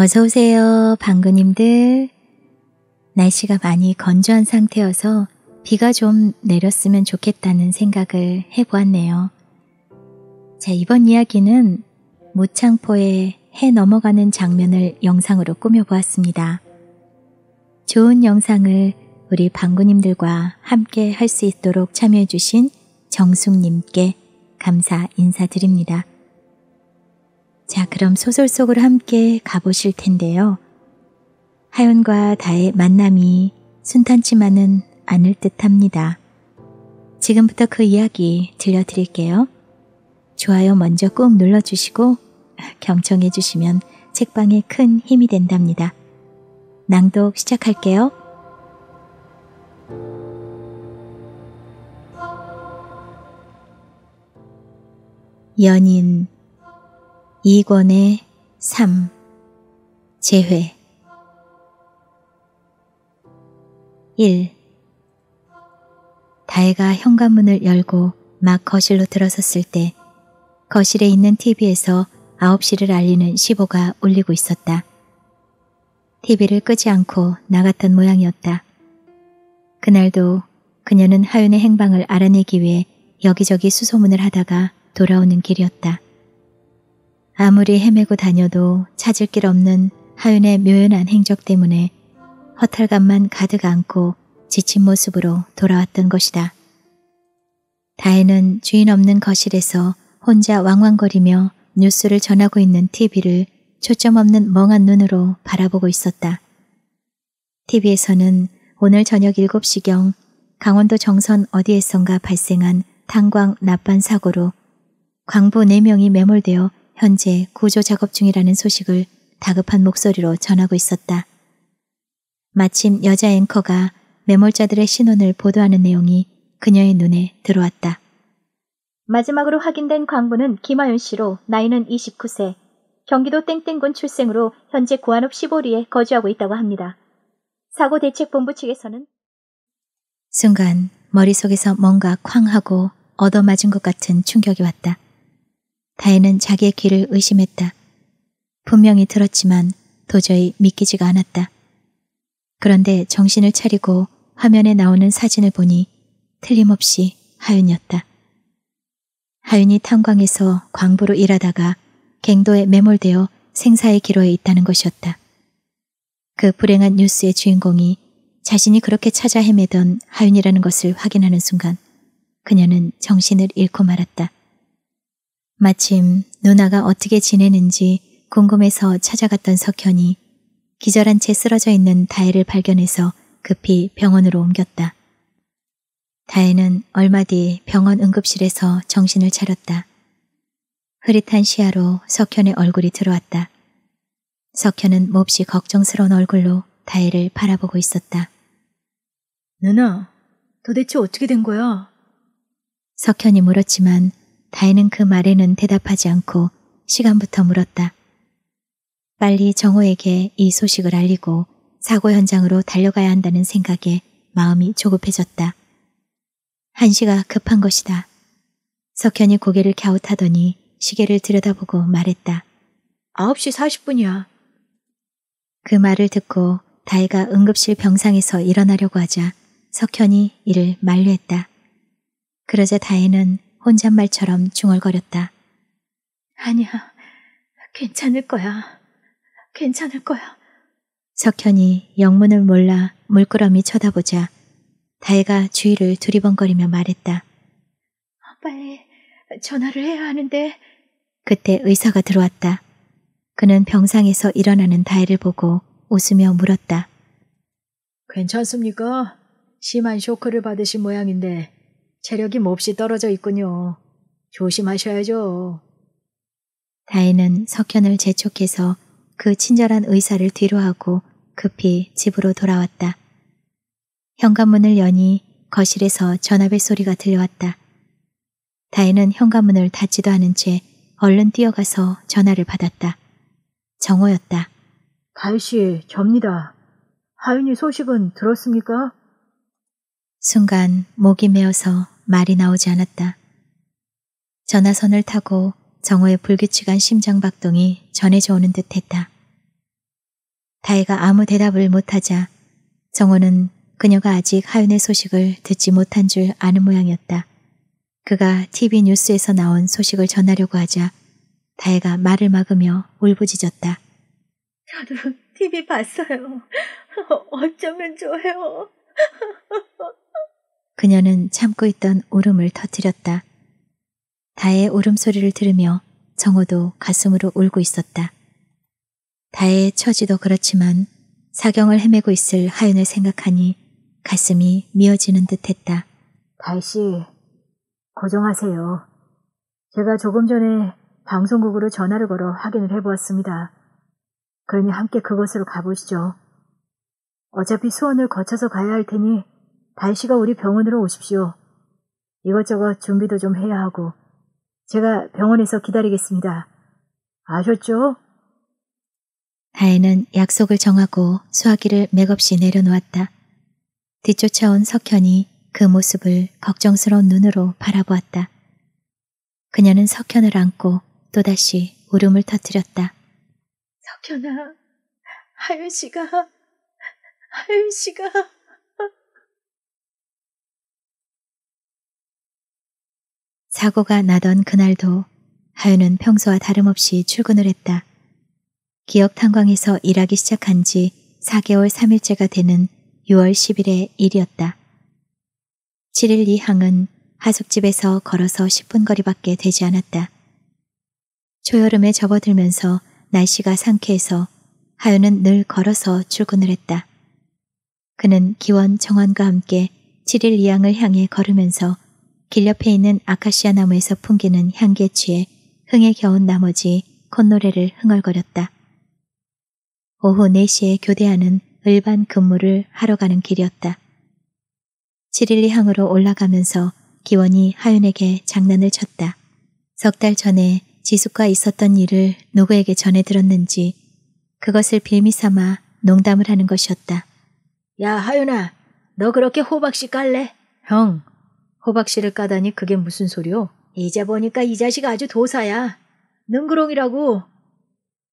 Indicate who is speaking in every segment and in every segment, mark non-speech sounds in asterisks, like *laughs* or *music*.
Speaker 1: 어서오세요, 방구님들. 날씨가 많이 건조한 상태여서 비가 좀 내렸으면 좋겠다는 생각을 해보았네요. 자, 이번 이야기는 모창포에 해 넘어가는 장면을 영상으로 꾸며보았습니다. 좋은 영상을 우리 방구님들과 함께 할 수 있도록 참여해주신 정숙님께 감사 인사드립니다. 자, 그럼 소설 속으로 함께 가보실 텐데요. 하윤과 다의 만남이 순탄치만은 않을 듯 합니다. 지금부터 그 이야기 들려드릴게요. 좋아요 먼저 꾹 눌러주시고 경청해주시면 책방에 큰 힘이 된답니다. 낭독 시작할게요. 연인 2권의 3 재회 1. 다혜가 현관문을 열고 막 거실로 들어섰을 때 거실에 있는 TV에서 9시를 알리는 1 5가 울리고 있었다. TV를 끄지 않고 나갔던 모양이었다. 그날도 그녀는 하윤의 행방을 알아내기 위해 여기저기 수소문을 하다가 돌아오는 길이었다. 아무리 헤매고 다녀도 찾을 길 없는 하윤의 묘연한 행적 때문에 허탈감만 가득 안고 지친 모습으로 돌아왔던 것이다. 다혜는 주인 없는 거실에서 혼자 왕왕거리며 뉴스를 전하고 있는 TV를 초점 없는 멍한 눈으로 바라보고 있었다. TV에서는 오늘 저녁 7시경 강원도 정선 어디에선가 발생한 탄광 납반 사고로 광부 4명이 매몰되어 현재 구조 작업 중이라는 소식을 다급한 목소리로 전하고 있었다. 마침 여자 앵커가 매몰자들의 신원을 보도하는 내용이 그녀의 눈에 들어왔다. 마지막으로 확인된 광부는 김하윤 씨로 나이는 29세, 경기도 땡땡군 출생으로 현재 고안읍 15리에 거주하고 있다고 합니다. 사고 대책본부 측에서는 순간 머릿속에서 뭔가 쾅 하고 얻어맞은 것 같은 충격이 왔다. 다혜는 자기의 귀를 의심했다. 분명히 들었지만 도저히 믿기지가 않았다. 그런데 정신을 차리고 화면에 나오는 사진을 보니 틀림없이 하윤이었다. 하윤이 탄광에서 광부로 일하다가 갱도에 매몰되어 생사의 기로에 있다는 것이었다. 그 불행한 뉴스의 주인공이 자신이 그렇게 찾아 헤매던 하윤이라는 것을 확인하는 순간 그녀는 정신을 잃고 말았다. 마침 누나가 어떻게 지내는지 궁금해서 찾아갔던 석현이 기절한 채 쓰러져 있는 다혜를 발견해서 급히 병원으로 옮겼다. 다혜는 얼마 뒤 병원 응급실에서 정신을 차렸다. 흐릿한 시야로 석현의 얼굴이 들어왔다. 석현은 몹시 걱정스러운 얼굴로 다혜를 바라보고 있었다. 누나, 도대체 어떻게 된 거야? 석현이 물었지만 다혜는 그 말에는 대답하지 않고 시간부터 물었다. 빨리 정호에게 이 소식을 알리고 사고 현장으로 달려가야 한다는 생각에 마음이 조급해졌다. 한시가 급한 것이다. 석현이 고개를 갸웃하더니 시계를 들여다보고 말했다. 9시 40분이야. 그 말을 듣고 다혜가 응급실 병상에서 일어나려고 하자 석현이 이를 만류했다. 그러자 다혜는 혼잣말처럼 중얼거렸다. 아니야, 괜찮을 거야. 괜찮을 거야. 석현이 영문을 몰라 물끄러미 쳐다보자 다혜가 주위를 두리번거리며 말했다.
Speaker 2: 아, 빨리 전화를 해야 하는데.
Speaker 1: 그때 의사가 들어왔다. 그는 병상에서 일어나는 다혜를 보고 웃으며 물었다.
Speaker 2: 괜찮습니까? 심한 쇼크를 받으신 모양인데 체력이 몹시 떨어져 있군요. 조심하셔야죠.
Speaker 1: 다혜는 석현을 재촉해서 그 친절한 의사를 뒤로하고 급히 집으로 돌아왔다. 현관문을 여니 거실에서 전화벨 소리가 들려왔다. 다혜는 현관문을 닫지도 않은 채 얼른 뛰어가서 전화를 받았다. 정호였다.
Speaker 2: 다혜씨, 접니다. 하윤이 소식은 들었습니까? 순간 목이 메어서 말이 나오지
Speaker 1: 않았다. 전화선을 타고 정호의 불규칙한 심장박동이 전해져 오는 듯 했다. 다혜가 아무 대답을 못하자 정호는 그녀가 아직 하윤의 소식을 듣지 못한 줄 아는 모양이었다. 그가 TV 뉴스에서 나온 소식을 전하려고 하자 다혜가 말을 막으며 울부짖었다.
Speaker 2: 저도 TV 봤어요. *laughs* 어쩌면 좋아요. *laughs*
Speaker 1: 그녀는 참고 있던 울음을 터뜨렸다. 다의 울음소리를 들으며 정호도 가슴으로 울고 있었다. 다의 처지도 그렇지만 사경을 헤매고 있을 하윤을 생각하니 가슴이 미어지는 듯했다.
Speaker 2: 다혜씨, 고정하세요. 제가 조금 전에 방송국으로 전화를 걸어 확인을 해보았습니다. 그러니 함께 그곳으로 가보시죠. 어차피 수원을 거쳐서 가야 할 테니 달씨가 우리 병원으로 오십시오. 이것저것 준비도 좀 해야 하고 제가 병원에서 기다리겠습니다.
Speaker 1: 아셨죠? 하에는 약속을 정하고 수화기를 맥없이 내려놓았다. 뒤쫓아온 석현이 그 모습을 걱정스러운 눈으로 바라보았다. 그녀는 석현을 안고 또다시 울음을 터뜨렸다.
Speaker 2: 석현아, 하윤 씨가, 하윤 씨가.
Speaker 1: 사고가 나던 그날도 하윤은 평소와 다름없이 출근을 했다. 기업 탄광에서 일하기 시작한 지 4개월 3일째가 되는 6월 10일의 일이었다. 7일 이항은 하숙집에서 걸어서 10분 거리밖에 되지 않았다. 초여름에 접어들면서 날씨가 상쾌해서 하윤은 늘 걸어서 출근을 했다. 그는 기원 정원과 함께 7일 이항을 향해 걸으면서 길 옆에 있는 아카시아 나무에서 풍기는 향기에 취해 흥에 겨운 나머지 콧노래를 흥얼거렸다. 오후 4시에 교대하는 일반 근무를 하러 가는 길이었다. 7일 향으로 올라가면서 기원이 하윤에게 장난을 쳤다. 석 달 전에 지숙과 있었던 일을 누구에게 전해 들었는지 그것을 빌미 삼아 농담을 하는 것이었다.
Speaker 2: 야 하윤아 너 그렇게 호박씨 깔래? 형 호박 씨를 까다니 그게 무슨 소리요? 이제 보니까 이 자식 아주 도사야. 능그롱이라고.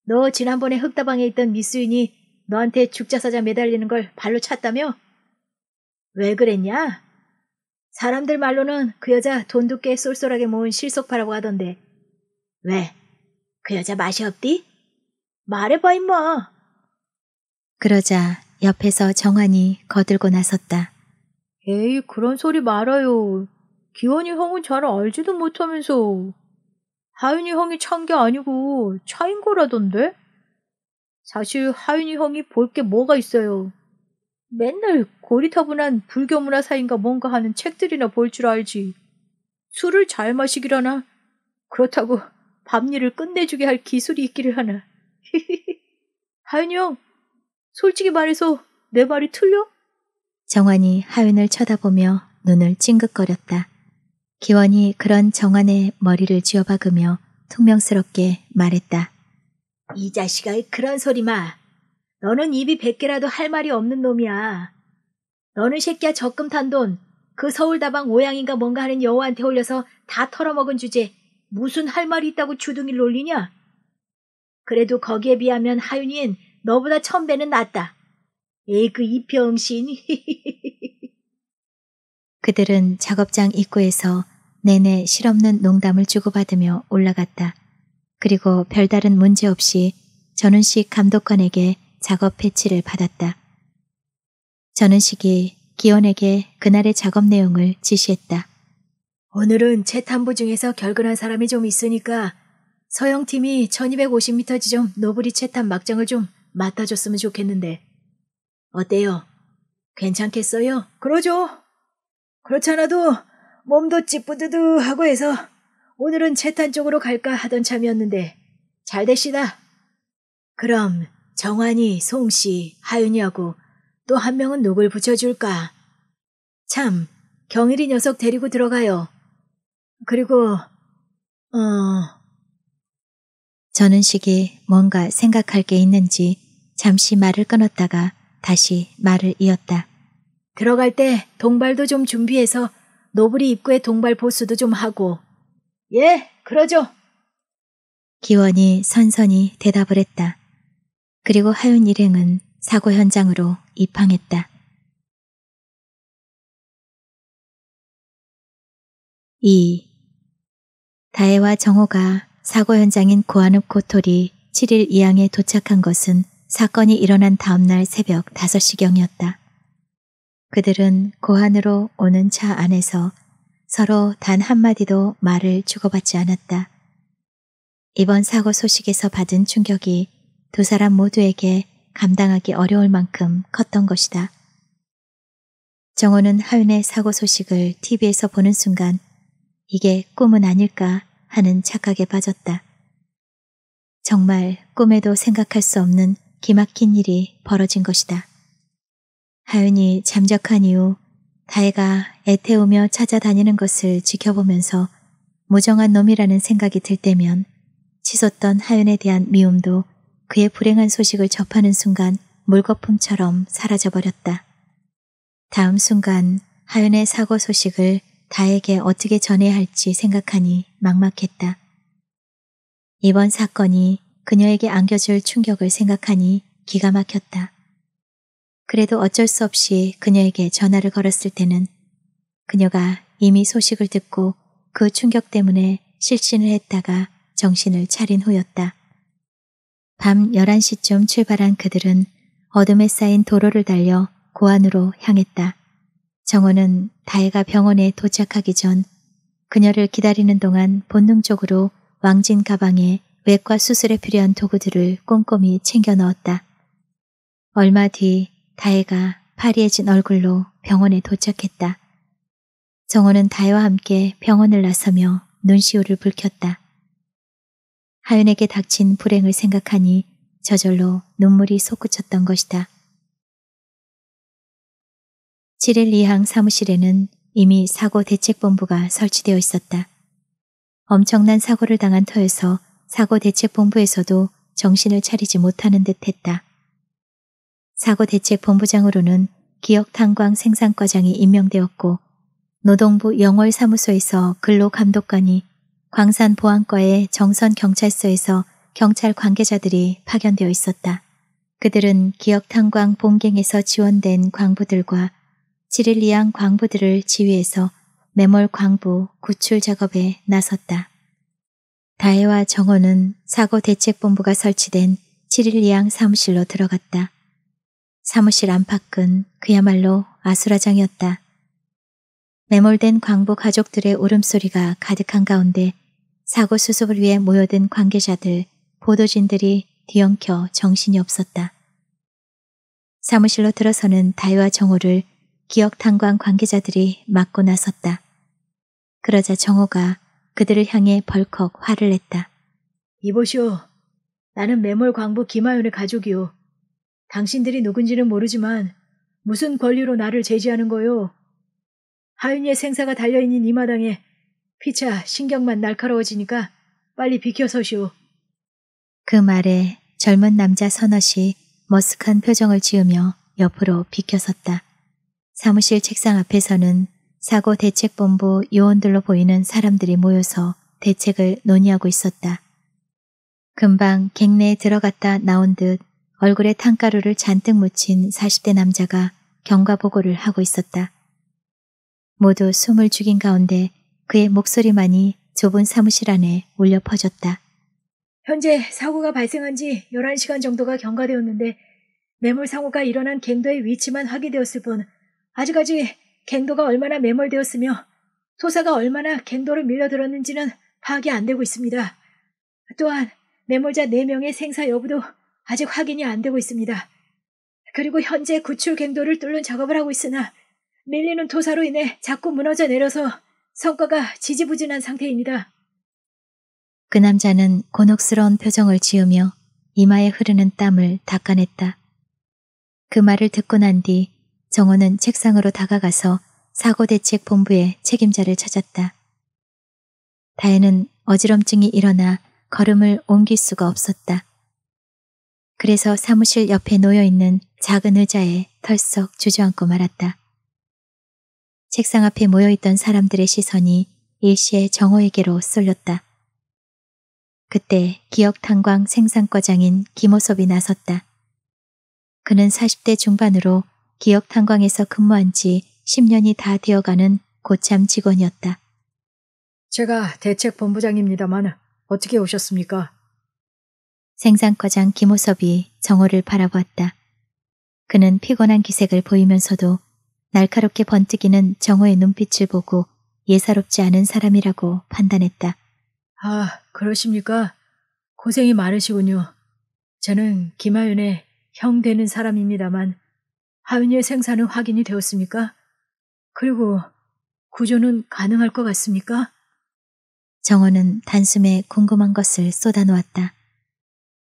Speaker 2: 너 지난번에 흑다방에 있던 미스윤이 너한테 죽자사자 매달리는 걸 발로 찼다며? 왜 그랬냐? 사람들 말로는 그 여자 돈도 꽤 쏠쏠하게 모은 실속파라고 하던데. 왜? 그 여자 맛이 없디? 말해봐 임마.
Speaker 1: 그러자 옆에서 정환이 거들고 나섰다.
Speaker 2: 에이, 그런 소리 말아요. 기원이 형은 잘 알지도 못하면서. 하윤이 형이 찬 게 아니고 차인 거라던데? 사실 하윤이 형이 볼 게 뭐가 있어요. 맨날 고리타분한 불교 문화사인가 뭔가 하는 책들이나 볼 줄 알지. 술을 잘 마시기라나. 그렇다고 밤일을 끝내주게 할 기술이 있기를 하나. *laughs* 하윤이 형, 솔직히 말해서 내 말이 틀려?
Speaker 1: 정환이 하윤을 쳐다보며 눈을 찡긋거렸다. 기원이 그런 정환의 머리를 쥐어박으며 퉁명스럽게 말했다.
Speaker 2: 이 자식아 그런 소리 마. 너는 입이 백 개라도 할 말이 없는 놈이야. 너는 새끼야 적금 탄돈그 서울다방 오양인가 뭔가 하는 여우한테 올려서다 털어먹은 주제 무슨 할 말이 있다고 주둥이를 놀리냐? 그래도 거기에 비하면 하윤이는 너보다 천배는 낫다. 에 그이 병신.
Speaker 1: 그들은 작업장 입구에서 내내 실없는 농담을 주고받으며 올라갔다. 그리고 별다른 문제 없이 전은식 감독관에게 작업 패치를 받았다. 전은식이 기원에게 그날의 작업 내용을 지시했다.
Speaker 2: 오늘은 채탄부 중에서 결근한 사람이 좀 있으니까 서영팀이 1250m 지점 노브리 채탄 막장을 좀 맡아줬으면 좋겠는데 어때요? 괜찮겠어요? 그러죠. 그렇잖아도 몸도 찌뿌드드하고 해서 오늘은 채탄 쪽으로 갈까 하던 참이었는데 잘 되시다. 그럼 정환이, 송씨, 하윤이하고 또 한 명은 누굴 붙여줄까? 참, 경일이 녀석 데리고 들어가요. 그리고, 어... 저는 시기
Speaker 1: 뭔가 생각할 게 있는지 잠시 말을 끊었다가 다시 말을 이었다.
Speaker 2: 들어갈 때 동발도 좀 준비해서 노블이 입구에 동발 보수도 좀 하고. 예, 그러죠.
Speaker 1: 기원이 선선히
Speaker 2: 대답을 했다. 그리고 하윤 일행은 사고 현장으로 입항했다. 2. 다혜와 정호가 사고 현장인 고아읍코토리
Speaker 1: 7일 이항에 도착한 것은 사건이 일어난 다음날 새벽 5시경이었다. 그들은 고한으로 오는 차 안에서 서로 단 한마디도 말을 주고받지 않았다. 이번 사고 소식에서 받은 충격이 두 사람 모두에게 감당하기 어려울 만큼 컸던 것이다. 정호는 하윤의 사고 소식을 TV에서 보는 순간 이게 꿈은 아닐까 하는 착각에 빠졌다. 정말 꿈에도 생각할 수 없는 기막힌 일이 벌어진 것이다. 하윤이 잠적한 이후 다혜가 애태우며 찾아다니는 것을 지켜보면서 무정한 놈이라는 생각이 들 때면 치솟던 하윤에 대한 미움도 그의 불행한 소식을 접하는 순간 물거품처럼 사라져버렸다. 다음 순간 하윤의 사고 소식을 다에게 어떻게 전해야 할지 생각하니 막막했다. 이번 사건이 그녀에게 안겨줄 충격을 생각하니 기가 막혔다. 그래도 어쩔 수 없이 그녀에게 전화를 걸었을 때는 그녀가 이미 소식을 듣고 그 충격 때문에 실신을 했다가 정신을 차린 후였다. 밤 11시쯤 출발한 그들은 어둠에 쌓인 도로를 달려 고안으로 향했다. 정원은 다혜가 병원에 도착하기 전 그녀를 기다리는 동안 본능적으로 왕진 가방에 외과 수술에 필요한 도구들을 꼼꼼히 챙겨 넣었다. 얼마 뒤 다혜가 파리해진 얼굴로 병원에 도착했다. 정호는 다혜와 함께 병원을 나서며 눈시울을 붉혔다. 하윤에게 닥친 불행을 생각하니 저절로 눈물이 솟구쳤던 것이다. 7일 이항 사무실에는 이미 사고 대책본부가 설치되어 있었다. 엄청난 사고를 당한 터에서 사고대책본부에서도 정신을 차리지 못하는 듯 했다. 사고대책본부장으로는 기억탄광 생산과장이 임명되었고 노동부 영월사무소에서 근로감독관이 광산보안과의 정선경찰서에서 경찰 관계자들이 파견되어 있었다. 그들은 기억탄광 봉갱에서 지원된 광부들과 지릴리안 광부들을 지휘해서 매몰 광부 구출 작업에 나섰다. 다혜와 정호는 사고 대책본부가 설치된 7일 이양 사무실로 들어갔다. 사무실 안팎은 그야말로 아수라장이었다. 매몰된 광부 가족들의 울음소리가 가득한 가운데 사고 수습을 위해 모여든 관계자들, 보도진들이 뒤엉켜 정신이 없었다. 사무실로 들어서는 다혜와 정호를 기억탄광 관계자들이 막고 나섰다. 그러자 정호가 그들을 향해 벌컥 화를 냈다.
Speaker 2: 이보시오. 나는 매몰 광부 김하윤의 가족이오. 당신들이 누군지는 모르지만 무슨 권리로 나를 제지하는 거요? 하윤이의 생사가 달려있는 이 마당에 피차 신경만 날카로워지니까 빨리 비켜서시오.
Speaker 1: 그 말에 젊은 남자 선넛이 머쓱한 표정을 지으며 옆으로 비켜섰다. 사무실 책상 앞에서는 사고 대책본부 요원들로 보이는 사람들이 모여서 대책을 논의하고 있었다. 금방 객내에 들어갔다 나온 듯 얼굴에 탕가루를 잔뜩 묻힌 40대 남자가 경과 보고를 하고 있었다. 모두 숨을 죽인 가운데 그의 목소리만이 좁은 사무실 안에 울려 퍼졌다.
Speaker 2: 현재 사고가 발생한 지 11시간 정도가 경과되었는데 매몰 사고가 일어난 갱도의 위치만 확인되었을 뿐 아직까지 겐도가 얼마나 매몰되었으며 토사가 얼마나 겐도를 밀려들었는지는 파악이 안 되고 있습니다. 또한 매몰자 4명의 생사 여부도 아직 확인이 안 되고 있습니다. 그리고 현재 구출 갱도를 뚫는 작업을 하고 있으나 밀리는 토사로 인해 자꾸 무너져 내려서 성과가 지지부진한 상태입니다.
Speaker 1: 그 남자는 곤혹스러운 표정을 지으며 이마에 흐르는 땀을 닦아냈다. 그 말을 듣고 난뒤 정호는 책상으로 다가가서 사고대책본부의 책임자를 찾았다. 다혜는 어지럼증이 일어나 걸음을 옮길 수가 없었다. 그래서 사무실 옆에 놓여있는 작은 의자에 털썩 주저앉고 말았다. 책상 앞에 모여있던 사람들의 시선이 일시에 정호에게로 쏠렸다. 그때 기억탄광 생산과장인 김호섭이 나섰다. 그는 40대 중반으로 기억 탄광에서 근무한 지 10년이 다 되어가는 고참 직원이었다.
Speaker 2: 제가 대책 본부장입니다만 어떻게 오셨습니까?
Speaker 1: 생산과장 김호섭이 정호를 바라보았다. 그는 피곤한 기색을 보이면서도 날카롭게 번뜩이는 정호의 눈빛을 보고 예사롭지 않은 사람이라고 판단했다.
Speaker 2: 아, 그러십니까? 고생이 많으시군요. 저는 김하윤의 형 되는 사람입니다만 하윤이의 생사는 확인이 되었습니까? 그리고 구조는 가능할 것 같습니까?
Speaker 1: 정호는 단숨에 궁금한 것을 쏟아놓았다.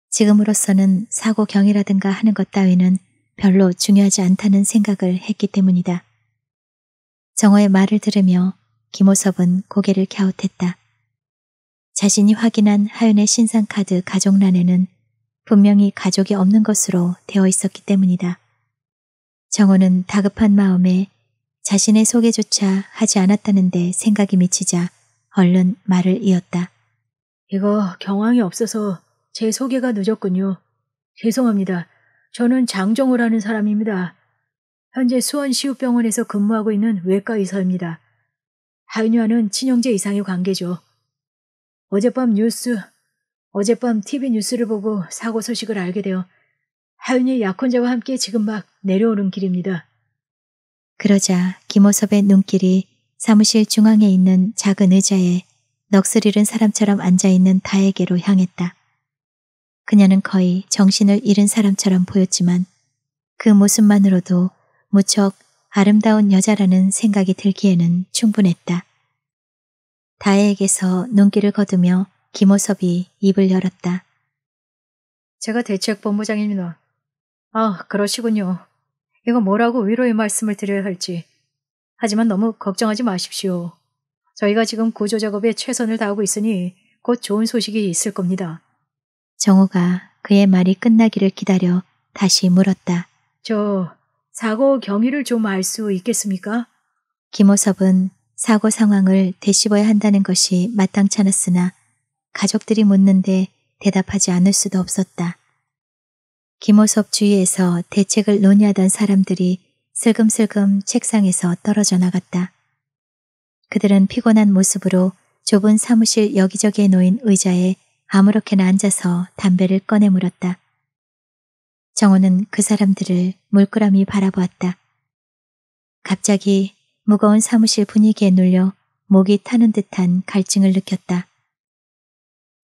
Speaker 1: 지금으로서는 사고 경위라든가 하는 것 따위는 별로 중요하지 않다는 생각을 했기 때문이다. 정호의 말을 들으며 김호섭은 고개를 갸웃했다. 자신이 확인한 하윤의 신상카드 가족란에는 분명히 가족이 없는 것으로 되어 있었기 때문이다. 정호는 다급한 마음에 자신의 소개조차 하지 않았다는데 생각이 미치자 얼른 말을 이었다.
Speaker 2: 이거 경황이 없어서 제 소개가 늦었군요. 죄송합니다. 저는 장정호라는 사람입니다. 현재 수원시우병원에서 근무하고 있는 외과 의사입니다. 하윤와는 친형제 이상의 관계죠. 어젯밤 뉴스, 어젯밤 TV 뉴스를 보고 사고 소식을 알게 되어 하윤이 약혼자와 함께 지금 막 내려오는 길입니다.
Speaker 1: 그러자 김호섭의 눈길이 사무실 중앙에 있는 작은 의자에 넋을 잃은 사람처럼 앉아있는 다에게로 향했다. 그녀는 거의 정신을 잃은 사람처럼 보였지만 그 모습만으로도 무척 아름다운 여자라는 생각이 들기에는 충분했다. 다혜에게서 눈길을 거두며 김호섭이 입을 열었다.
Speaker 2: 제가 대책본부장입니다. 아, 그러시군요. 이거 뭐라고 위로의 말씀을 드려야 할지. 하지만 너무 걱정하지 마십시오. 저희가 지금 구조 작업에 최선을 다하고 있으니 곧 좋은 소식이 있을 겁니다.
Speaker 1: 정호가 그의 말이 끝나기를 기다려 다시 물었다.
Speaker 2: 저 사고 경위를 좀 알 수 있겠습니까?
Speaker 1: 김호섭은 사고 상황을 되씹어야 한다는 것이 마땅찮았으나 가족들이 묻는데 대답하지 않을 수도 없었다. 김호섭 주위에서 대책을 논의하던 사람들이 슬금슬금 책상에서 떨어져 나갔다. 그들은 피곤한 모습으로 좁은 사무실 여기저기에 놓인 의자에 아무렇게나 앉아서 담배를 꺼내 물었다. 정호는 그 사람들을 물끄러미 바라보았다. 갑자기 무거운 사무실 분위기에 눌려 목이 타는 듯한 갈증을 느꼈다.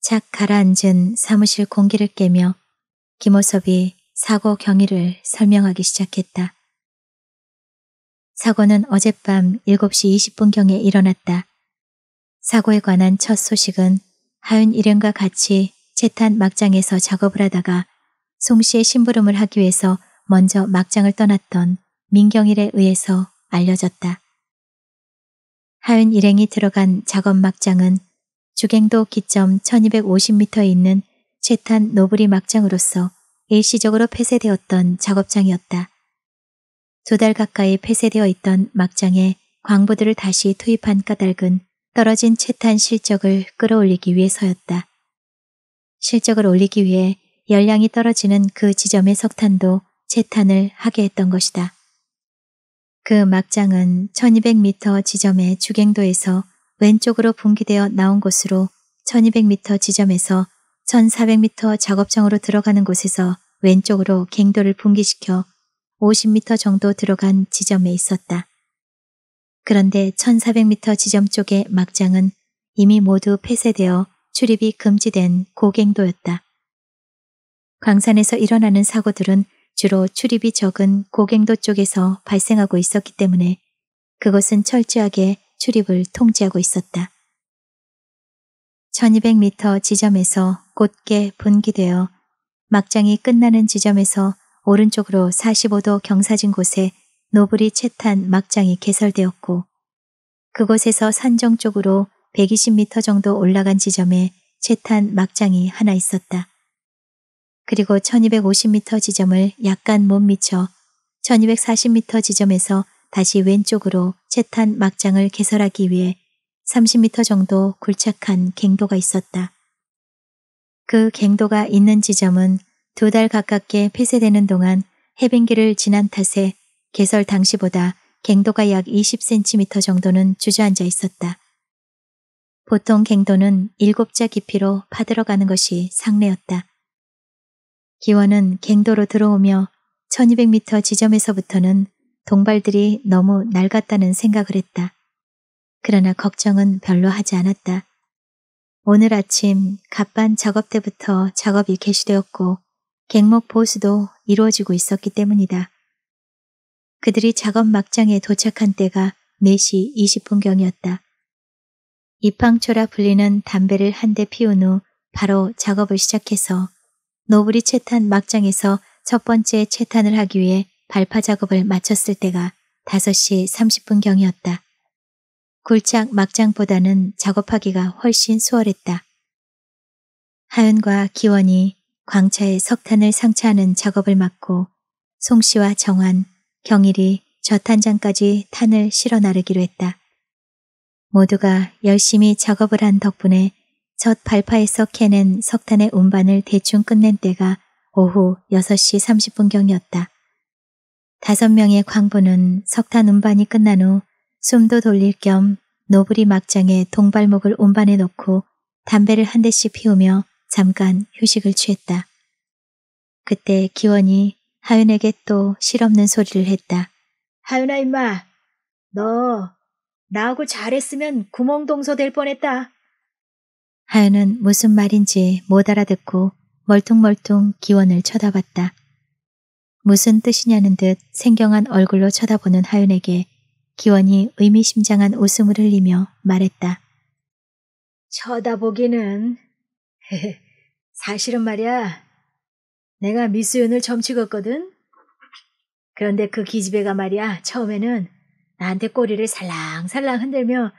Speaker 1: 착 가라앉은 사무실 공기를 깨며 김호섭이 사고 경위를 설명하기 시작했다. 사고는 어젯밤 7시 20분경에 일어났다. 사고에 관한 첫 소식은 하윤 일행과 같이 재탄 막장에서 작업을 하다가 송 씨의 심부름을 하기 위해서 먼저 막장을 떠났던 민경일에 의해서 알려졌다. 하윤 일행이 들어간 작업 막장은 주갱도 기점 1250m에 있는 채탄 노블이 막장으로서 일시적으로 폐쇄되었던 작업장이었다. 두 달 가까이 폐쇄되어 있던 막장에 광부들을 다시 투입한 까닭은 떨어진 채탄 실적을 끌어올리기 위해서였다. 실적을 올리기 위해 열량이 떨어지는 그 지점의 석탄도 채탄을 하게 했던 것이다. 그 막장은 1200m 지점의 주갱도에서 왼쪽으로 분기되어 나온 곳으로 1200m 지점에서 1400m 작업장으로 들어가는 곳에서 왼쪽으로 갱도를 분기시켜 50m 정도 들어간 지점에 있었다. 그런데 1400m 지점 쪽의 막장은 이미 모두 폐쇄되어 출입이 금지된 고갱도였다. 광산에서 일어나는 사고들은 주로 출입이 적은 고갱도 쪽에서 발생하고 있었기 때문에 그것은 철저하게 출입을 통제하고 있었다. 1200m 지점에서 곧게 분기되어 막장이 끝나는 지점에서 오른쪽으로 45도 경사진 곳에 노블이 채탄 막장이 개설되었고 그곳에서 산정 쪽으로 120m 정도 올라간 지점에 채탄 막장이 하나 있었다. 그리고 1250m 지점을 약간 못 미쳐 1240m 지점에서 다시 왼쪽으로 채탄 막장을 개설하기 위해 30m 정도 굴착한 갱도가 있었다. 그 갱도가 있는 지점은 두 달 가깝게 폐쇄되는 동안 해빙기를 지난 탓에 개설 당시보다 갱도가 약 20cm 정도는 주저앉아 있었다. 보통 갱도는 일곱자 깊이로 파들어가는 것이 상례였다. 기원은 갱도로 들어오며 1200m 지점에서부터는 동발들이 너무 낡았다는 생각을 했다. 그러나 걱정은 별로 하지 않았다. 오늘 아침 갑반 작업 때부터 작업이 개시되었고 객목 보수도 이루어지고 있었기 때문이다. 그들이 작업 막장에 도착한 때가 4시 20분경이었다. 입항초라 불리는 담배를 한 대 피운 후 바로 작업을 시작해서 노브리 채탄 막장에서 첫 번째 채탄을 하기 위해 발파 작업을 마쳤을 때가 5시 30분경이었다. 골착 막장보다는 작업하기가 훨씬 수월했다. 하윤과 기원이 광차에 석탄을 상차하는 작업을 맡고 송씨와 정한 경일이 저탄장까지 탄을 실어 나르기로 했다. 모두가 열심히 작업을 한 덕분에 첫 발파에서 캐낸 석탄의 운반을 대충 끝낸 때가 오후 6시 30분경이었다. 다섯 명의 광부는 석탄 운반이 끝난 후 숨도 돌릴 겸 노브리 막장에 동발목을 온반에 놓고 담배를 한 대씩 피우며 잠깐 휴식을 취했다. 그때 기원이 하윤에게 또 실없는 소리를 했다.
Speaker 2: 하윤아 임마, 너 나하고 잘했으면 구멍동서 될 뻔했다.
Speaker 1: 하윤은 무슨 말인지 못 알아듣고 멀뚱멀뚱 기원을 쳐다봤다. 무슨 뜻이냐는 듯 생경한 얼굴로 쳐다보는 하윤에게 기원이 의미심장한 웃음을 흘리며 말했다.
Speaker 2: 쳐다보기는 *laughs* 사실은 말이야 내가 미수윤을 점찍었거든. 그런데 그 기집애가 말이야 처음에는 나한테 꼬리를 살랑살랑 흔들며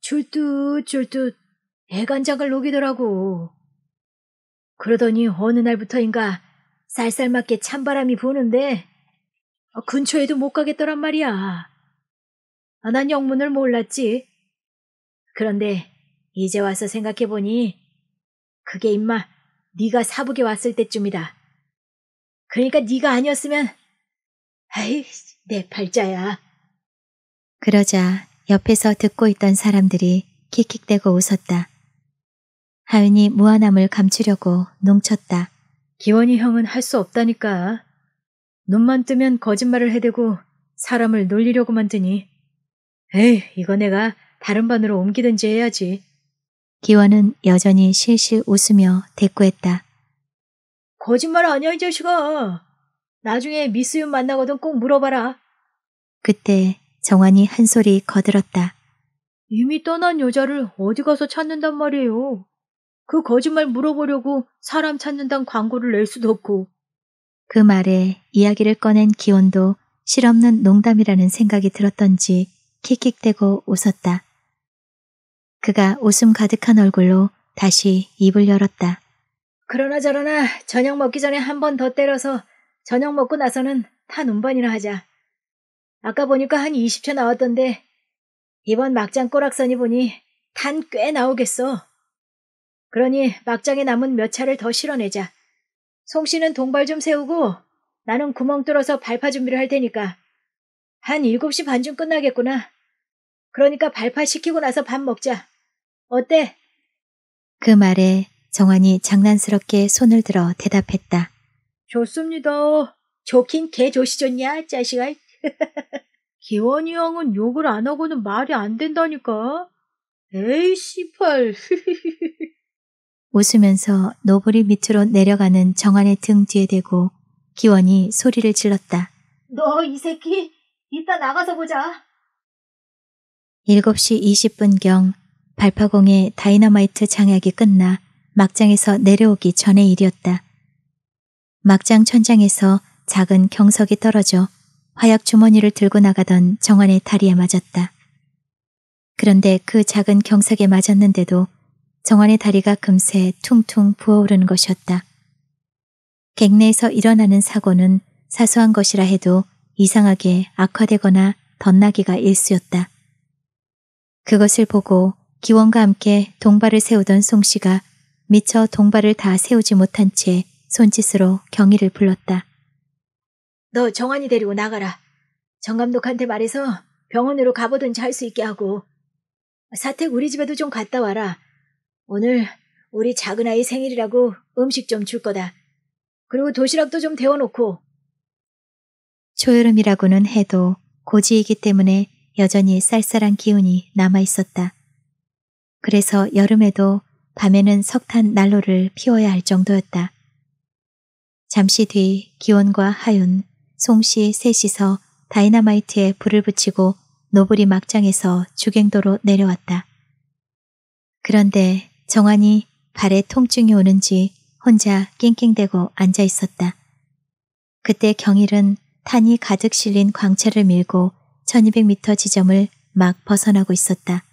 Speaker 2: 줄뚝줄뚝 애간장을 녹이더라고. 그러더니 어느 날부터인가 쌀쌀맞게 찬바람이 부는데 어, 근처에도 못 가겠더란 말이야. 난 영문을 몰랐지. 그런데 이제 와서 생각해보니 그게 임마 네가 사북에 왔을 때쯤이다. 그러니까 네가 아니었으면 아이 내 팔자야.
Speaker 1: 그러자 옆에서 듣고 있던 사람들이 킥킥대고 웃었다. 하윤이 무한함을 감추려고 농쳤다.
Speaker 2: 기원이 형은 할 수 없다니까. 눈만 뜨면 거짓말을 해대고 사람을 놀리려고 만드니 에이, 이거 내가 다른 반으로 옮기든지 해야지.
Speaker 1: 기원은 여전히 실실 웃으며 대꾸했다.
Speaker 2: 거짓말 아니야, 이 자식아. 나중에 미스윤 만나거든 꼭 물어봐라.
Speaker 1: 그때 정환이 한 소리 거들었다.
Speaker 2: 이미 떠난 여자를 어디 가서 찾는단 말이에요. 그 거짓말 물어보려고 사람 찾는단 광고를 낼 수도 없고.
Speaker 1: 그 말에 이야기를 꺼낸 기원도 실없는 농담이라는 생각이 들었던지 킥킥대고 웃었다. 그가 웃음 가득한 얼굴로 다시 입을 열었다.
Speaker 2: 그러나 저러나 저녁 먹기 전에 한 번 더 때려서 저녁 먹고 나서는 탄 운반이나 하자. 아까 보니까 한 20초 나왔던데 이번 막장 꼬락선이 보니 탄 꽤 나오겠어. 그러니 막장에 남은 몇 차를 더 실어내자. 송 씨는 동발 좀 세우고 나는 구멍 뚫어서 발파 준비를 할 테니까. 한 7시 반쯤 끝나겠구나. 그러니까 발파시키고 나서 밥 먹자. 어때?
Speaker 1: 그 말에 정환이 장난스럽게 손을 들어 대답했다.
Speaker 2: 좋습니다. 좋긴 개 조시졌냐, 자식아. *laughs* 기원이 형은 욕을 안 하고는 말이 안 된다니까. 에이, 씨팔. *laughs*
Speaker 1: 웃으면서 노블이 밑으로 내려가는 정환의 등 뒤에 대고 기원이 소리를 질렀다.
Speaker 2: 너 이 새끼, 이따 나가서 보자.
Speaker 1: 7시 20분경 발파공의 다이너마이트 장약이 끝나 막장에서 내려오기 전의 일이었다. 막장 천장에서 작은 경석이 떨어져 화약 주머니를 들고 나가던 정원의 다리에 맞았다. 그런데 그 작은 경석에 맞았는데도 정원의 다리가 금세 퉁퉁 부어오르는 것이었다. 객내에서 일어나는 사고는 사소한 것이라 해도 이상하게 악화되거나 덧나기가 일쑤였다. 그것을 보고 기원과 함께 동발을 세우던 송씨가 미처 동발을 다 세우지 못한 채 손짓으로 경희를 불렀다.
Speaker 2: 너 정환이 데리고 나가라. 정 감독한테 말해서 병원으로 가보든지 할 수 있게 하고 사택 우리 집에도 좀 갔다 와라. 오늘 우리 작은아이 생일이라고 음식 좀 줄 거다. 그리고 도시락도 좀 데워놓고.
Speaker 1: 초여름이라고는 해도 고지이기 때문에 여전히 쌀쌀한 기운이 남아 있었다. 그래서 여름에도 밤에는 석탄 난로를 피워야 할 정도였다. 잠시 뒤 기원과 하윤, 송씨 셋이서 다이나마이트에 불을 붙이고 노블이 막장에서 주갱도로 내려왔다. 그런데 정환이 발에 통증이 오는지 혼자 낑낑대고 앉아 있었다. 그때 경일은 탄이 가득 실린 광채를 밀고 1200m 지점을 막 벗어나고 있었다.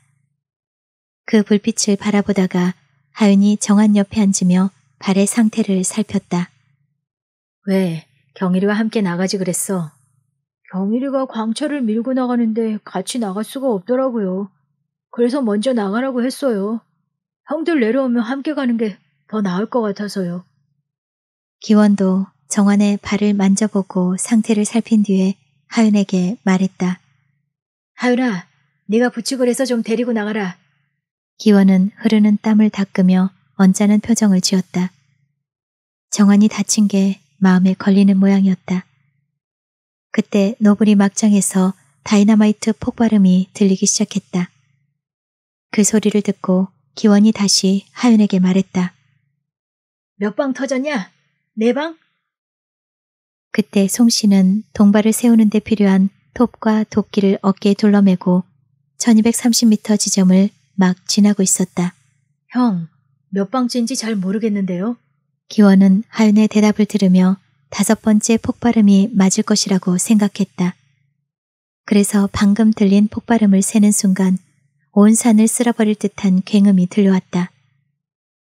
Speaker 1: 그 불빛을 바라보다가 하윤이 정한 옆에 앉으며 발의 상태를 살폈다.
Speaker 2: 왜 경일이와 함께 나가지 그랬어? 경일이가 광철을 밀고 나가는데 같이 나갈 수가 없더라고요. 그래서 먼저 나가라고 했어요. 형들 내려오면 함께 가는 게 더 나을 것 같아서요.
Speaker 1: 기원도 정환의 발을 만져보고 상태를 살핀 뒤에 하윤에게 말했다.
Speaker 2: 하윤아, 네가 부축을 해서 좀 데리고 나가라.
Speaker 1: 기원은 흐르는 땀을 닦으며 언짢은 표정을 지었다. 정환이 다친 게 마음에 걸리는 모양이었다. 그때 노블이 막장에서 다이나마이트 폭발음이 들리기 시작했다. 그 소리를 듣고 기원이 다시 하윤에게 말했다.
Speaker 2: 몇 방 터졌냐? 네 방?
Speaker 1: 그때 송 씨는 동발을 세우는 데 필요한 톱과 도끼를 어깨에 둘러매고 1230m 지점을 막 지나고 있었다.
Speaker 2: 형, 몇 방째인지 잘 모르겠는데요?
Speaker 1: 기원은 하윤의 대답을 들으며 다섯 번째 폭발음이 맞을 것이라고 생각했다. 그래서 방금 들린 폭발음을 세는 순간 온 산을 쓸어버릴 듯한 굉음이 들려왔다.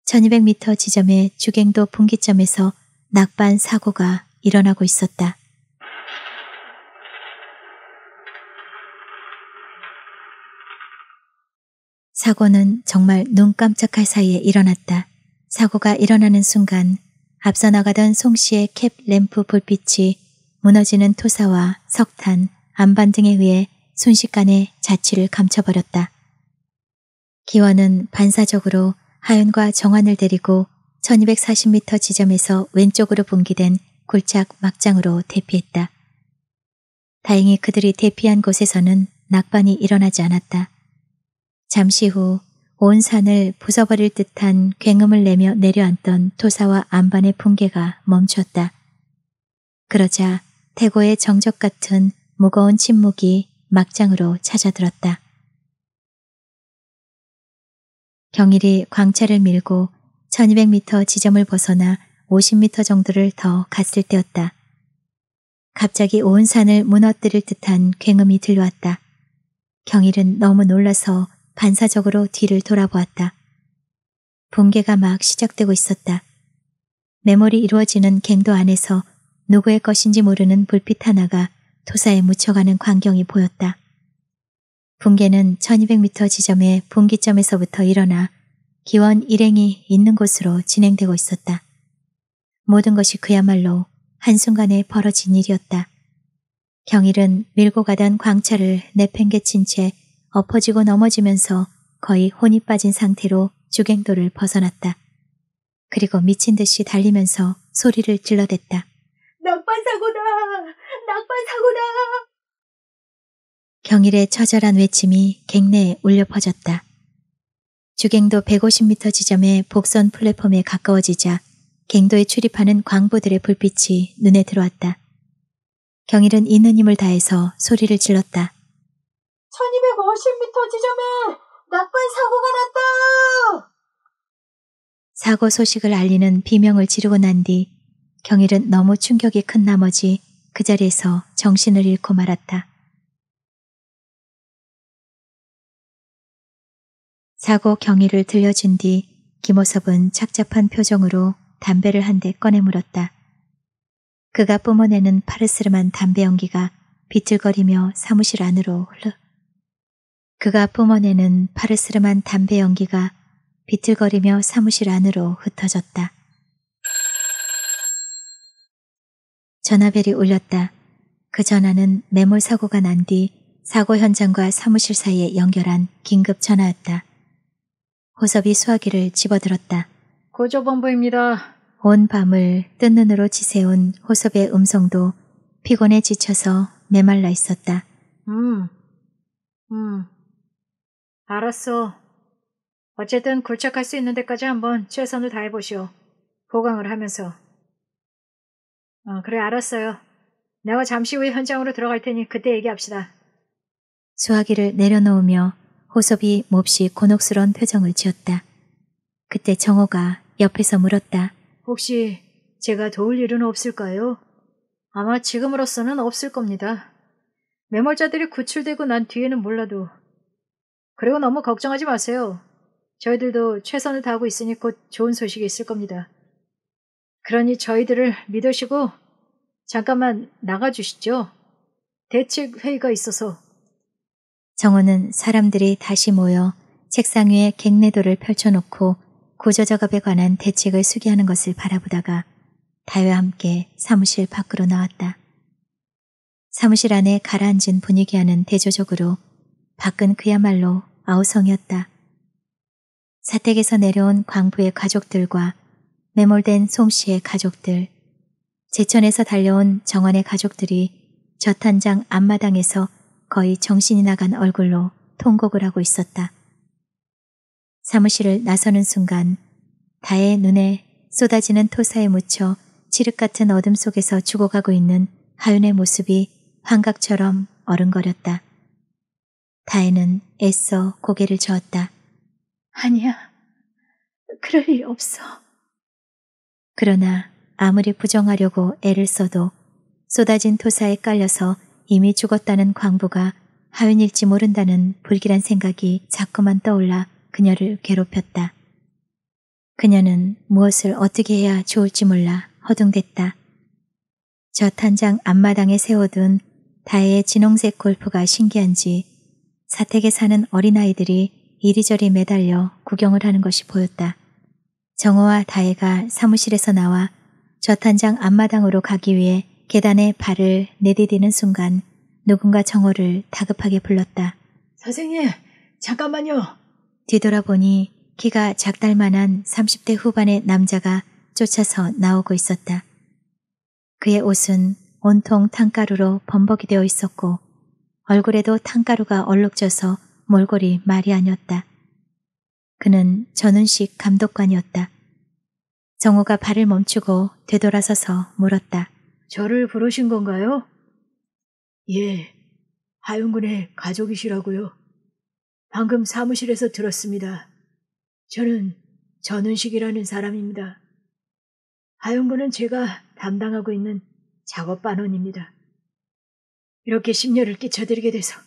Speaker 1: 1200m 지점의 주갱도 분기점에서 낙반 사고가 일어나고 있었다. 사고는 정말 눈 깜짝할 사이에 일어났다. 사고가 일어나는 순간 앞서 나가던 송 씨의 캡 램프 불빛이 무너지는 토사와 석탄, 안반 등에 의해 순식간에 자취를 감춰버렸다. 기원은 반사적으로 하윤과 정환을 데리고 1240m 지점에서 왼쪽으로 분기된 굴착 막장으로 대피했다. 다행히 그들이 대피한 곳에서는 낙반이 일어나지 않았다. 잠시 후 온 산을 부숴버릴 듯한 굉음을 내며 내려앉던 토사와 안반의 붕괴가 멈췄다. 그러자 태고의 정적 같은 무거운 침묵이 막장으로 찾아들었다. 경일이 광차를 밀고 1200m 지점을 벗어나 50m 정도를 더 갔을 때였다. 갑자기 온 산을 무너뜨릴 듯한 굉음이 들려왔다. 경일은 너무 놀라서 반사적으로 뒤를 돌아보았다. 붕괴가막 시작되고 있었다. 메모리 이루어지는 갱도 안에서 누구의 것인지 모르는 불빛 하나가 토사에 묻혀가는 광경이 보였다. 붕괴는 1200m 지점의 분기점에서부터 일어나 기원 일행이 있는 곳으로 진행되고 있었다. 모든 것이 그야말로 한순간에 벌어진 일이었다. 경일은 밀고 가던 광차를 내팽개친 채 엎어지고 넘어지면서 거의 혼이 빠진 상태로 주갱도를 벗어났다. 그리고 미친 듯이 달리면서 소리를 질러댔다.
Speaker 2: 낙반 사고다! 낙반 사고다!
Speaker 1: 경일의 처절한 외침이 갱내에 울려 퍼졌다. 주갱도 150m 지점의 복선 플랫폼에 가까워지자 갱도에 출입하는 광부들의 불빛이 눈에 들어왔다. 경일은 이느님을 다해서 소리를 질렀다.
Speaker 2: 1250m 지점에 낙관 사고가 났다!
Speaker 1: 사고 소식을 알리는 비명을 지르고 난 뒤 경일은 너무 충격이 큰 나머지 그 자리에서 정신을 잃고 말았다. 사고 경위를 들려준 뒤 김호섭은 착잡한 표정으로 담배를 한 대 꺼내 물었다. 그가 뿜어내는 파르스름한 담배 연기가 비틀거리며 사무실 안으로 흘러 그가 뿜어내는 파르스름한 담배 연기가 비틀거리며 사무실 안으로 흩어졌다. 전화벨이 울렸다. 그 전화는 매몰 사고가 난 뒤 사고 현장과 사무실 사이에 연결한 긴급 전화였다. 호섭이 수화기를 집어들었다.
Speaker 2: 고조본부입니다.
Speaker 1: 온 밤을 뜬 눈으로 지새운 호섭의 음성도 피곤에 지쳐서 메말라 있었다.
Speaker 2: 음, 음, 알았어. 어쨌든 굴착할 수 있는 데까지 한번 최선을 다해보시오. 보강을 하면서. 어, 그래, 알았어요. 내가 잠시 후에 현장으로 들어갈 테니 그때 얘기합시다.
Speaker 1: 수화기를 내려놓으며 호섭이 몹시 곤혹스러운 표정을 지었다. 그때 정호가 옆에서 물었다.
Speaker 2: 혹시 제가 도울 일은 없을까요? 아마 지금으로서는 없을 겁니다. 매몰자들이 구출되고 난 뒤에는 몰라도 그리고 너무 걱정하지 마세요. 저희들도 최선을 다하고 있으니 곧 좋은 소식이 있을 겁니다. 그러니 저희들을 믿으시고 잠깐만 나가주시죠. 대책 회의가 있어서.
Speaker 1: 정호는 사람들이 다시 모여 책상 위에 갱내도를 펼쳐놓고 고저작업에 관한 대책을 수기하는 것을 바라보다가 다혜와 함께 사무실 밖으로 나왔다. 사무실 안에 가라앉은 분위기와는 대조적으로 밖은 그야말로 아우성이었다. 사택에서 내려온 광부의 가족들과 매몰된 송씨의 가족들, 제천에서 달려온 정원의 가족들이 저탄장 앞마당에서 거의 정신이 나간 얼굴로 통곡을 하고 있었다. 사무실을 나서는 순간 다의 눈에 쏟아지는 토사에 묻혀 칠흑 같은 어둠 속에서 죽어가고 있는 하윤의 모습이 환각처럼 어른거렸다. 다혜는 애써 고개를 저었다. 아니야. 그럴 일 없어. 그러나 아무리 부정하려고 애를 써도 쏟아진 토사에 깔려서 이미 죽었다는 광부가 하윤일지 모른다는 불길한 생각이 자꾸만 떠올라 그녀를 괴롭혔다. 그녀는 무엇을 어떻게 해야 좋을지 몰라 허둥댔다. 저 탄장 앞마당에 세워둔 다혜의 진홍색 골프가 신기한지 사택에 사는 어린아이들이 이리저리 매달려 구경을 하는 것이 보였다. 정호와 다혜가 사무실에서 나와 저탄장 앞마당으로 가기 위해 계단에 발을 내디디는 순간 누군가 정호를 다급하게 불렀다.
Speaker 2: 선생님, 잠깐만요.
Speaker 1: 뒤돌아보니 키가 작달만한 30대 후반의 남자가 쫓아서 나오고 있었다. 그의 옷은 온통 탕가루로 범벅이 되어 있었고 얼굴에도 탕가루가 얼룩져서 몰골이 말이 아니었다. 그는 전운식 감독관이었다. 정호가 발을 멈추고 되돌아서서
Speaker 2: 물었다. 저를 부르신 건가요? 예, 하윤군의 가족이시라고요. 방금 사무실에서 들었습니다. 저는 전운식이라는 사람입니다. 하윤군은 제가 담당하고 있는 작업 반원입니다. 이렇게 심려를 끼쳐드리게 돼서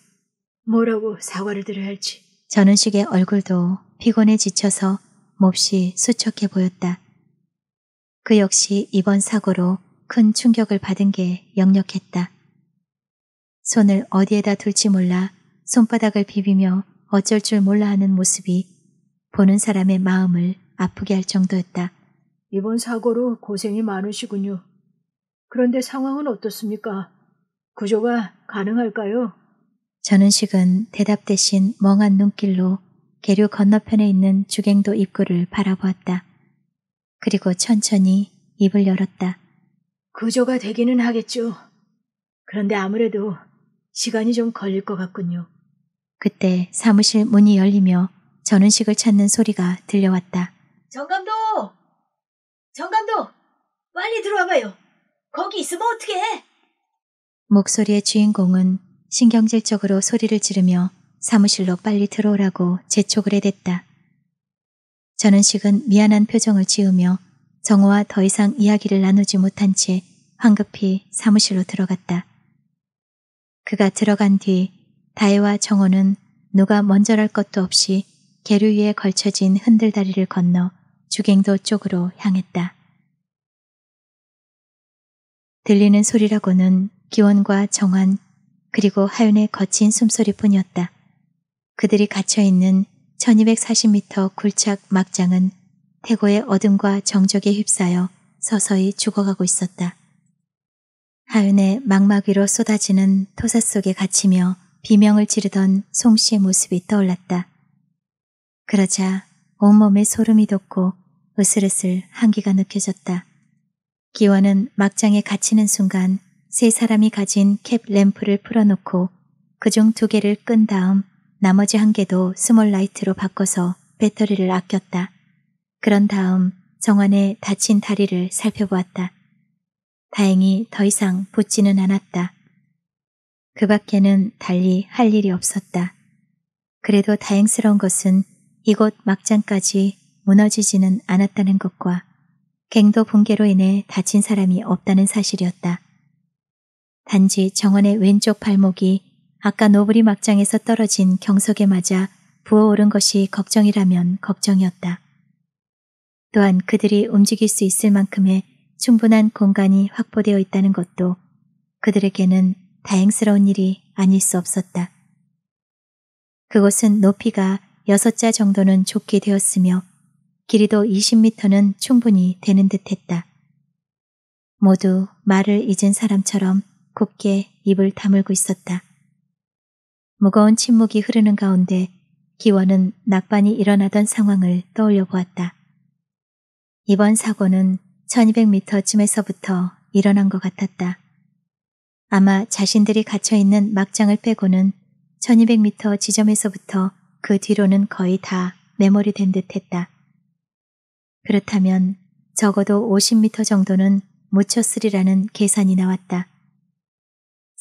Speaker 2: 뭐라고 사과를 드려야 할지.
Speaker 1: 전은식의 얼굴도 피곤에 지쳐서 몹시 수척해 보였다. 그 역시 이번 사고로 큰 충격을 받은 게 역력했다. 손을 어디에다 둘지 몰라 손바닥을 비비며 어쩔 줄 몰라 하는 모습이 보는 사람의 마음을 아프게 할 정도였다.
Speaker 2: 이번 사고로 고생이 많으시군요. 그런데 상황은 어떻습니까? 구조가 가능할까요?
Speaker 1: 전은식은 대답 대신 멍한 눈길로 계류 건너편에 있는 주갱도 입구를 바라보았다. 그리고 천천히 입을 열었다.
Speaker 2: 구조가 되기는 하겠죠. 그런데 아무래도 시간이 좀 걸릴 것 같군요.
Speaker 1: 그때 사무실 문이 열리며 전은식을 찾는 소리가 들려왔다.
Speaker 2: 정감도정감도 빨리 들어와봐요. 거기 있으면 어떻게해
Speaker 1: 목소리의 주인공은 신경질적으로 소리를 지르며 사무실로 빨리 들어오라고 재촉을 해댔다. 전은식은 미안한 표정을 지으며 정호와 더 이상 이야기를 나누지 못한 채 황급히 사무실로 들어갔다. 그가 들어간 뒤 다혜와 정호는 누가 먼저랄 것도 없이 계류 위에 걸쳐진 흔들다리를 건너 주갱도 쪽으로 향했다. 들리는 소리라고는 기원과 정환 그리고 하윤의 거친 숨소리뿐이었다. 그들이 갇혀있는 1240m 굴착 막장은 태고의 어둠과 정적에 휩싸여 서서히 죽어가고 있었다. 하윤의 막막위로 쏟아지는 토사 속에 갇히며 비명을 지르던 송 씨의 모습이 떠올랐다. 그러자 온몸에 소름이 돋고 으슬으슬 한기가 느껴졌다. 기원은 막장에 갇히는 순간 세 사람이 가진 캡 램프를 풀어놓고 그 중 두 개를 끈 다음 나머지 한 개도 스몰 라이트로 바꿔서 배터리를 아꼈다. 그런 다음 정원의 다친 다리를 살펴보았다. 다행히 더 이상 붙지는 않았다. 그 밖에는 달리 할 일이 없었다. 그래도 다행스러운 것은 이곳 막장까지 무너지지는 않았다는 것과 갱도 붕괴로 인해 다친 사람이 없다는 사실이었다. 단지 정원의 왼쪽 발목이 아까 노브리 막장에서 떨어진 경석에 맞아 부어오른 것이 걱정이라면 걱정이었다. 또한 그들이 움직일 수 있을 만큼의 충분한 공간이 확보되어 있다는 것도 그들에게는 다행스러운 일이 아닐 수 없었다. 그곳은 높이가 6자 정도는 좁게 되었으며 길이도 20m는 충분히 되는 듯 했다. 모두 말을 잊은 사람처럼 곱게 입을 다물고 있었다. 무거운 침묵이 흐르는 가운데 기원은 낙반이 일어나던 상황을 떠올려 보았다. 이번 사고는 1200m쯤에서부터 일어난 것 같았다. 아마 자신들이 갇혀있는 막장을 빼고는 1200m 지점에서부터 그 뒤로는 거의 다 메모리된 듯 했다. 그렇다면 적어도 50m 정도는 묻혔으리라는 계산이 나왔다.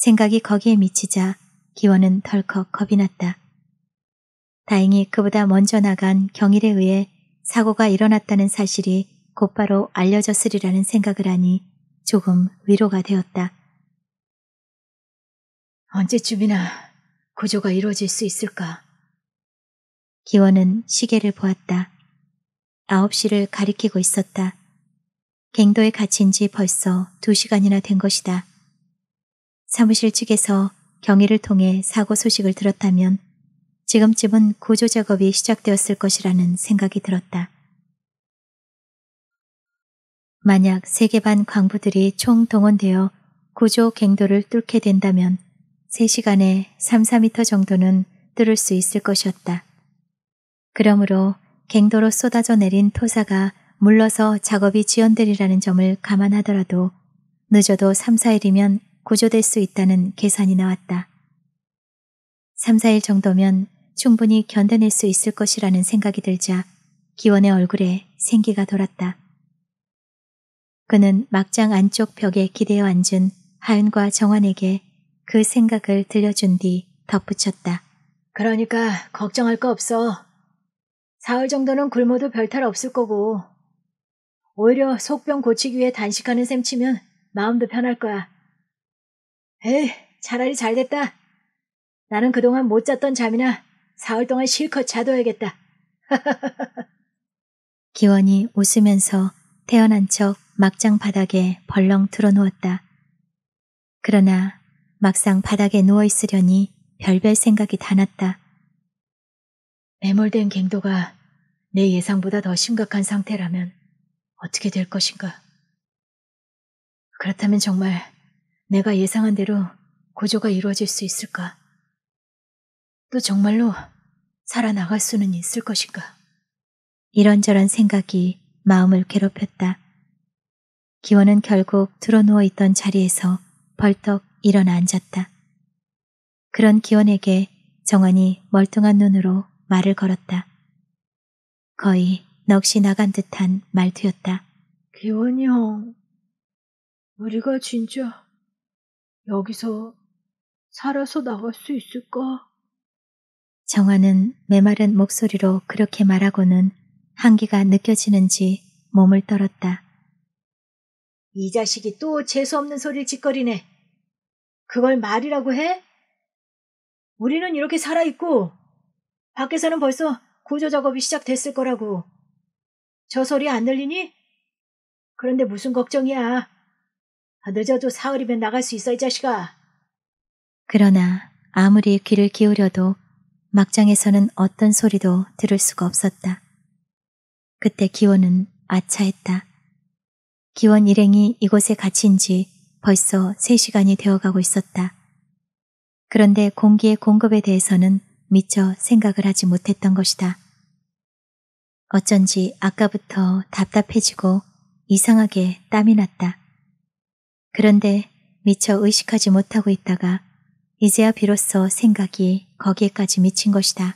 Speaker 1: 생각이 거기에 미치자 기원은 덜컥 겁이 났다. 다행히 그보다 먼저 나간 경일에 의해 사고가 일어났다는 사실이 곧바로 알려졌으리라는 생각을 하니 조금 위로가 되었다. 언제쯤이나 구조가 이루어질 수 있을까? 기원은 시계를 보았다. 9시를 가리키고 있었다. 갱도에 갇힌 지 벌써 2시간이나 된 것이다. 사무실 측에서 경위를 통해 사고 소식을 들었다면 지금쯤은 구조 작업이 시작되었을 것이라는 생각이 들었다. 만약 세계반 광부들이 총 동원되어 구조 갱도를 뚫게 된다면 3시간에 3, 4미터 정도는 뚫을 수 있을 것이었다. 그러므로 갱도로 쏟아져 내린 토사가 물러서 작업이 지연되리라는 점을 감안하더라도 늦어도 3, 4일이면 구조될 수 있다는 계산이 나왔다. 3, 4일 정도면 충분히 견뎌낼 수 있을 것이라는 생각이 들자 기원의 얼굴에 생기가 돌았다. 그는 막장 안쪽 벽에 기대어 앉은 하윤과 정환에게 그 생각을 들려준 뒤 덧붙였다.
Speaker 2: 그러니까 걱정할 거 없어. 사흘 정도는 굶어도 별 탈 없을 거고 오히려 속병 고치기 위해 단식하는 셈 치면 마음도 편할 거야. 에이, 차라리 잘 됐다. 나는 그동안 못 잤던 잠이나 사흘 동안 실컷 자둬야겠다.
Speaker 1: *laughs* 기원이 웃으면서 태어난 척 막장 바닥에 벌렁 틀어놓았다. 그러나 막상 바닥에 누워있으려니 별별
Speaker 2: 생각이 다 났다. 매몰된 갱도가 내 예상보다 더 심각한 상태라면 어떻게 될 것인가? 그렇다면 정말 내가 예상한 대로 구조가 이루어질 수 있을까? 또 정말로 살아나갈 수는 있을 것인가?
Speaker 1: 이런저런 생각이 마음을 괴롭혔다. 기원은 결국 드러누워 있던 자리에서 벌떡 일어나 앉았다. 그런 기원에게 정원이 멀뚱한 눈으로 말을 걸었다. 거의 넋이 나간 듯한 말투였다.
Speaker 2: 기원이 형, 우리가 진짜 여기서 살아서 나갈 수 있을까?
Speaker 1: 정화는 메마른 목소리로 그렇게 말하고는 한기가 느껴지는지 몸을 떨었다.
Speaker 2: 이 자식이 또 재수없는 소리를 짓거리네. 그걸 말이라고 해? 우리는 이렇게 살아있고 밖에서는 벌써 구조 작업이 시작됐을 거라고. 저 소리 안 들리니? 그런데 무슨 걱정이야. 아, 늦어도 사흘이면 나갈 수 있어, 이 자식아.
Speaker 1: 그러나 아무리 귀를 기울여도 막장에서는 어떤 소리도 들을 수가 없었다. 그때 기원은 아차했다. 기원 일행이 이곳에 갇힌 지 벌써 3시간이 되어가고 있었다. 그런데 공기의 공급에 대해서는 미처 생각을 하지 못했던 것이다. 어쩐지 아까부터 답답해지고 이상하게 땀이 났다. 그런데 미처 의식하지 못하고 있다가 이제야 비로소 생각이 거기에까지 미친 것이다.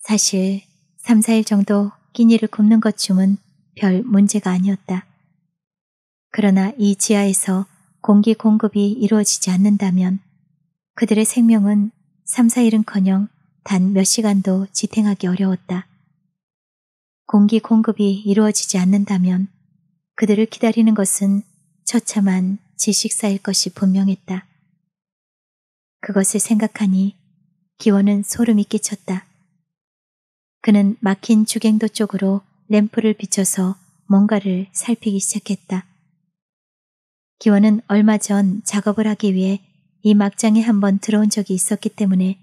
Speaker 1: 사실 3, 4일 정도 끼니를 굽는 것쯤은 별 문제가 아니었다. 그러나 이 지하에서 공기 공급이 이루어지지 않는다면 그들의 생명은 3, 4일은커녕 단 몇 시간도 지탱하기 어려웠다. 공기 공급이 이루어지지 않는다면 그들을 기다리는 것은 처참한 지식사일 것이 분명했다. 그것을 생각하니 기원은 소름이 끼쳤다. 그는 막힌 주갱도 쪽으로 램프를 비춰서 뭔가를 살피기 시작했다. 기원은 얼마 전 작업을 하기 위해 이 막장에 한번 들어온 적이 있었기 때문에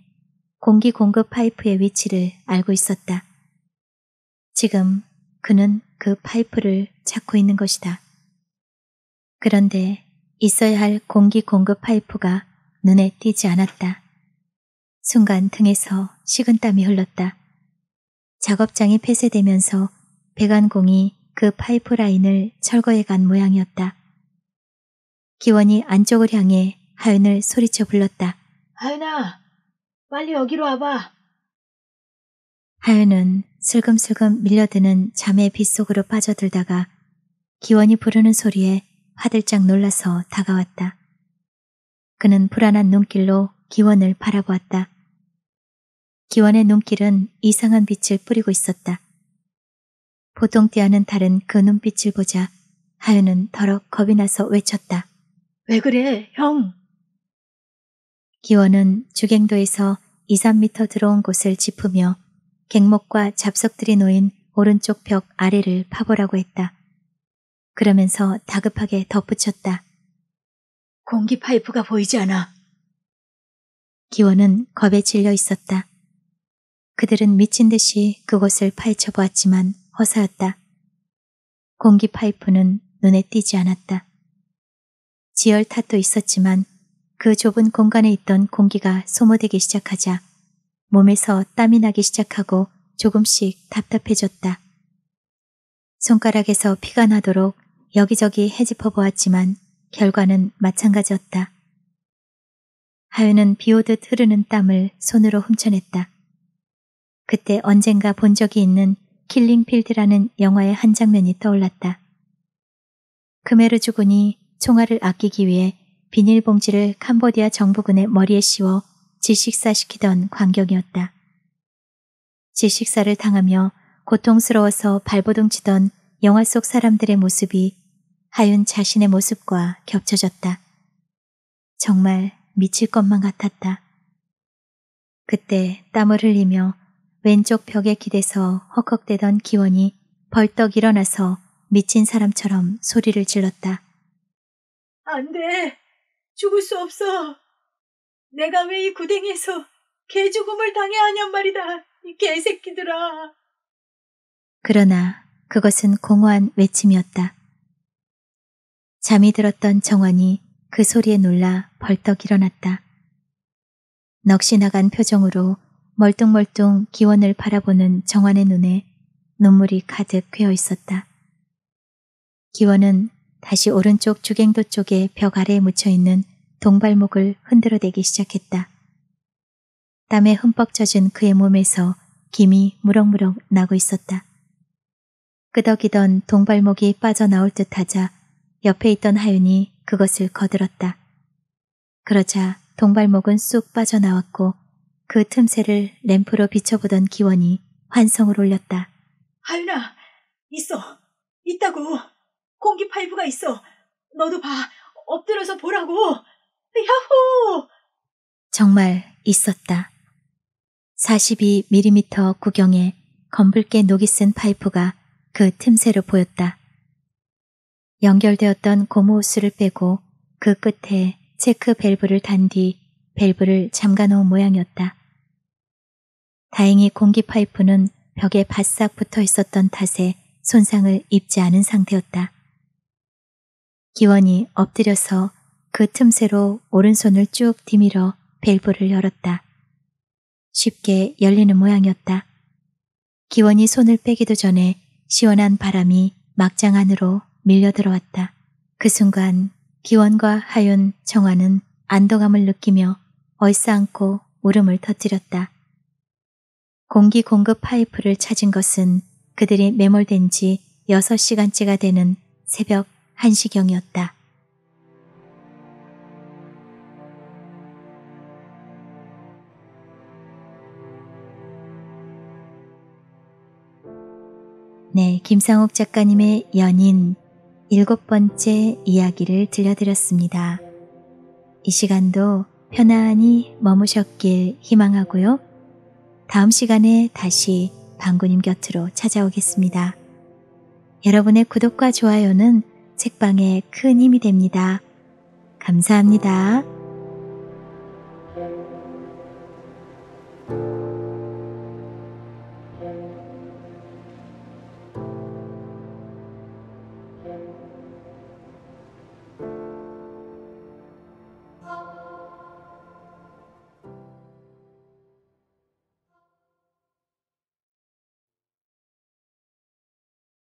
Speaker 1: 공기 공급 파이프의 위치를 알고 있었다. 지금 그는 그 파이프를 찾고 있는 것이다. 그런데 있어야 할 공기 공급 파이프가 눈에 띄지 않았다. 순간 등에서 식은땀이 흘렀다. 작업장이 폐쇄되면서 배관공이 그 파이프라인을 철거해 간 모양이었다. 기원이 안쪽을 향해 하윤을 소리쳐 불렀다.
Speaker 2: 하윤아, 빨리 여기로 와봐.
Speaker 1: 하윤은 슬금슬금 밀려드는 잠의 빗속으로 빠져들다가 기원이 부르는 소리에 화들짝 놀라서 다가왔다. 그는 불안한 눈길로 기원을 바라보았다. 기원의 눈길은 이상한 빛을 뿌리고 있었다. 보통 때와는 다른 그 눈빛을 보자 하윤은 더럭 겁이 나서 외쳤다. 왜 그래, 형? 기원은 주갱도에서 2, 3미터 들어온 곳을 짚으며 객목과 잡석들이 놓인 오른쪽 벽 아래를 파보라고 했다. 그러면서 다급하게 덧붙였다. 공기 파이프가 보이지 않아. 기원은 겁에 질려 있었다. 그들은 미친 듯이 그곳을 파헤쳐 보았지만 허사였다. 공기 파이프는 눈에 띄지 않았다. 지열 탓도 있었지만 그 좁은 공간에 있던 공기가 소모되기 시작하자 몸에서 땀이 나기 시작하고 조금씩 답답해졌다. 손가락에서 피가 나도록 여기저기 헤집어 보았지만 결과는 마찬가지였다. 하윤은 비오듯 흐르는 땀을 손으로 훔쳐냈다. 그때 언젠가 본 적이 있는 킬링필드라는 영화의 한 장면이 떠올랐다. 크메르 주군이 총알을 아끼기 위해 비닐봉지를 캄보디아 정부군의 머리에 씌워 질식사시키던 광경이었다. 질식사를 당하며 고통스러워서 발버둥치던 영화 속 사람들의 모습이 하윤 자신의 모습과 겹쳐졌다. 정말 미칠 것만 같았다. 그때 땀을 흘리며 왼쪽 벽에 기대서 헉헉대던 기원이 벌떡 일어나서 미친 사람처럼 소리를 질렀다.
Speaker 2: 안 돼! 죽을 수 없어! 내가 왜 이 구댕에서 개죽음을 당해야 하냔 말이다! 이 개새끼들아!
Speaker 1: 그러나 그것은 공허한 외침이었다. 잠이 들었던 정원이 그 소리에 놀라 벌떡 일어났다. 넋이 나간 표정으로 멀뚱멀뚱 기원을 바라보는 정원의 눈에 눈물이 가득 괴어 있었다. 기원은 다시 오른쪽 주갱도 쪽의 벽 아래에 묻혀있는 동발목을 흔들어대기 시작했다. 땀에 흠뻑 젖은 그의 몸에서 김이 무럭무럭 나고 있었다. 끄덕이던 동발목이 빠져나올 듯하자 옆에 있던 하윤이 그것을 거들었다. 그러자 동발목은 쑥 빠져나왔고 그 틈새를 램프로 비춰보던 기원이 환성을 올렸다.
Speaker 2: 하윤아, 있어. 있다고. 공기 파이브가 있어. 너도 봐. 엎드려서 보라고. 야호!
Speaker 1: 정말 있었다. 42mm 구경에 검붉게 녹이 쓴 파이프가 그 틈새로 보였다. 연결되었던 고무 호스를 빼고 그 끝에 체크 밸브를 단 뒤 밸브를 잠가놓은 모양이었다. 다행히 공기 파이프는 벽에 바싹 붙어 있었던 탓에 손상을 입지 않은 상태였다. 기원이 엎드려서 그 틈새로 오른손을 쭉 디밀어 밸브를 열었다. 쉽게 열리는 모양이었다. 기원이 손을 빼기도 전에 시원한 바람이 막장 안으로 밀려 들어왔다. 그 순간 기원과 하윤, 정화는 안도감을 느끼며 얼싸안고 울음을 터뜨렸다. 공기 공급 파이프를 찾은 것은 그들이 매몰된 지 6시간째가 되는 새벽 1시경이었다. 네, 김상옥 작가님의 연인 일곱 번째 이야기를 들려드렸습니다. 이 시간도 편안히 머무셨길 희망하고요. 다음 시간에 다시 방구님 곁으로 찾아오겠습니다. 여러분의 구독과 좋아요는 책방에 큰 힘이 됩니다. 감사합니다.